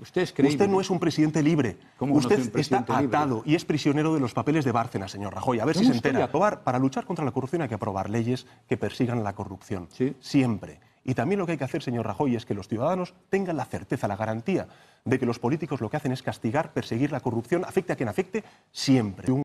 Usted no es un presidente libre. usted está atado y es prisionero de los papeles de Bárcenas, señor Rajoy. A ver si se entera. para luchar contra la corrupción hay que aprobar leyes que persigan la corrupción. Siempre. Y también lo que hay que hacer, señor Rajoy, es que los ciudadanos tengan la certeza, la garantía de que los políticos lo que hacen es castigar, perseguir la corrupción, afecte a quien afecte, siempre.